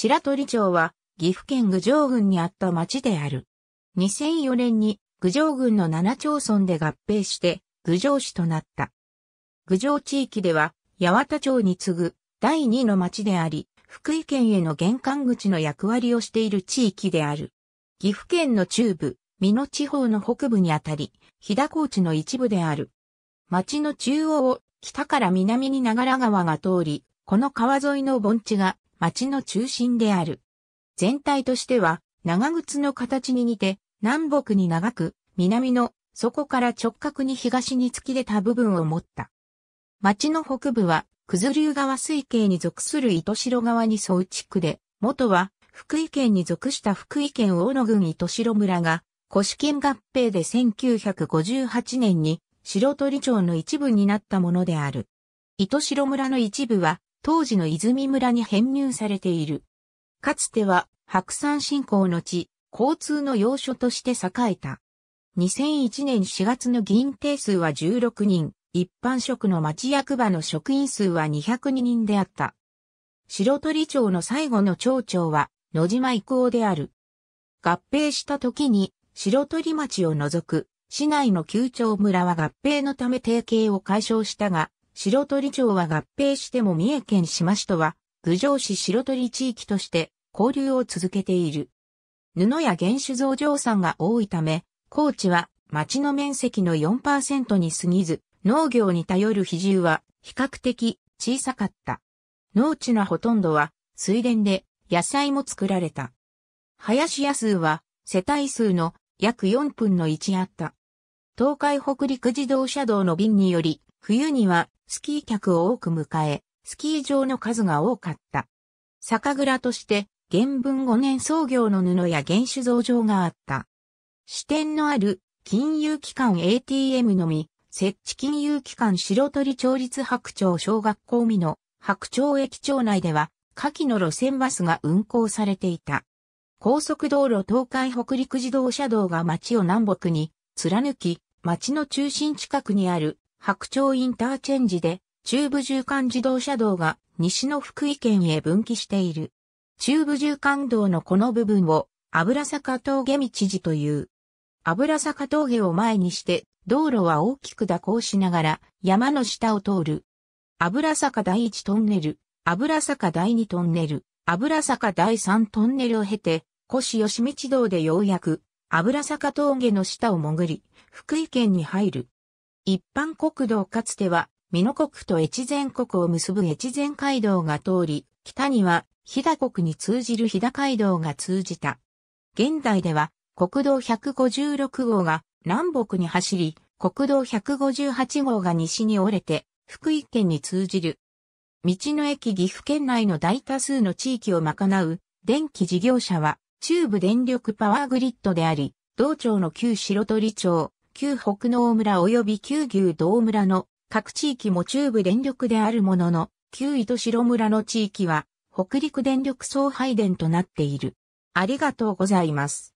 白鳥町は岐阜県郡上郡にあった町である。2004年に郡上郡の7町村で合併して郡上市となった。郡上地域では八幡町に次ぐ第2の町であり、福井県への玄関口の役割をしている地域である。岐阜県の中部、美濃地方の北部にあたり、日高地の一部である。町の中央を北から南に長良川が通り、この川沿いの盆地が町の中心である。全体としては、長靴の形に似て、南北に長く、南の、そこから直角に東に突き出た部分を持った。町の北部は、九頭竜川水系に属する糸城川に総地区で、元は、福井県に属した福井県大野郡糸城村が、古市県合併で1958年に、白鳥町の一部になったものである。糸城村の一部は、当時の泉村に編入されている。かつては白山信仰の地、交通の要所として栄えた。2001年4月の議員定数は16人、一般職の町役場の職員数は202人であった。白鳥町の最後の町長は野島育夫である。合併した時に白鳥町を除く市内の旧町村は合併のため提携を解消したが、白鳥町は合併しても三重県島市とは、郡上市白鳥地域として交流を続けている。布や原酒造場産が多いため、高知は町の面積の4%に過ぎず、農業に頼る比重は比較的小さかった。農地のほとんどは水田で野菜も作られた。林野数は世帯数の約4分の1あった。東海北陸自動車道の便により、冬にはスキー客を多く迎え、スキー場の数が多かった。酒蔵として、原文5年創業の布や原酒造場があった。支店のある金融機関 ATM のみ、設置金融機関白鳥町立白鳥小学校みの白鳥駅町内では、下記の路線バスが運行されていた。高速道路東海北陸自動車道が町を南北に貫き、町の中心近くにある白鳥インターチェンジで中部縦貫自動車道が西の福井県へ分岐している。中部縦貫道のこの部分を油坂峠道地という。油坂峠を前にして道路は大きく蛇行しながら山の下を通る。油坂第一トンネル、油坂第二トンネル、油坂第三トンネルを経て、越吉道道でようやく油坂峠の下を潜り、福井県に入る。一般国道かつては、美濃国と越前国を結ぶ越前街道が通り、北には飛騨国に通じる飛騨街道が通じた。現代では国道156号が南北に走り、国道158号が西に折れて、福井県に通じる。道の駅岐阜県内の大多数の地域を賄う電気事業者は中部電力パワーグリッドであり、道庁の旧白鳥町、旧北農村及び旧牛道村の各地域も中部電力であるものの、旧糸城村の地域は北陸電力送配電となっている。ありがとうございます。